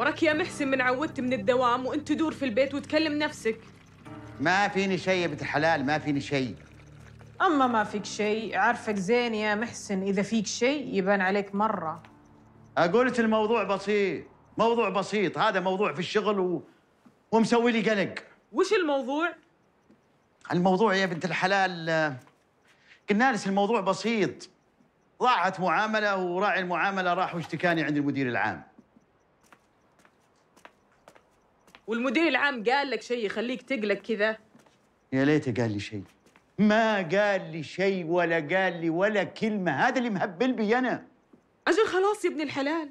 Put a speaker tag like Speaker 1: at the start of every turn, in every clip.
Speaker 1: وراك يا محسن من عودت من الدوام وانت تدور في البيت وتكلم نفسك
Speaker 2: ما فيني شيء يا بنت الحلال ما فيني شيء
Speaker 1: اما ما فيك شيء عارفك زين يا محسن اذا فيك شيء يبان عليك مره
Speaker 2: اقولت الموضوع بسيط موضوع بسيط هذا موضوع في الشغل و... ومسوي لي قلق وش الموضوع الموضوع يا بنت الحلال قلنا لك الموضوع بسيط ضاعت معامله وراعي المعامله راح واشتكاني عند المدير العام
Speaker 1: والمدير العام قال لك شيء يخليك تقلق كذا
Speaker 2: يا ليته قال لي شيء ما قال لي شيء ولا قال لي ولا كلمه هذا اللي مهبل بي انا
Speaker 1: اجل خلاص يا ابن الحلال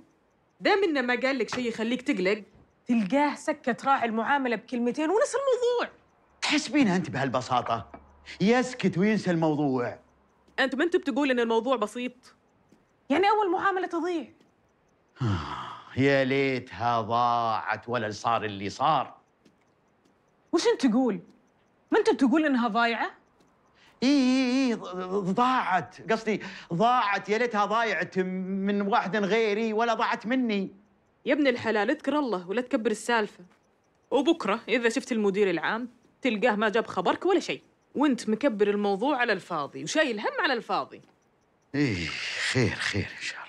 Speaker 1: دام انه ما قال لك شيء يخليك تقلق تلقاه سكت راعي المعامله بكلمتين ونسى الموضوع تحسبينها انت بهالبساطه
Speaker 2: يسكت وينسى الموضوع
Speaker 1: انت ما انت بتقول ان الموضوع بسيط يعني اول معامله تضيع
Speaker 2: آه. يا ليتها ضاعت ولا صار اللي صار
Speaker 1: وش انت تقول؟ ما انت تقول انها ضايعه؟
Speaker 2: اي اي اي ضاعت قصدي ضاعت يا ليتها ضايعت
Speaker 1: من واحد غيري ولا ضاعت مني يا ابن الحلال اذكر الله ولا تكبر السالفه وبكره اذا شفت المدير العام تلقاه ما جاب خبرك ولا شيء وانت مكبر الموضوع على الفاضي وشايل هم على الفاضي
Speaker 2: ايه خير خير ان شاء الله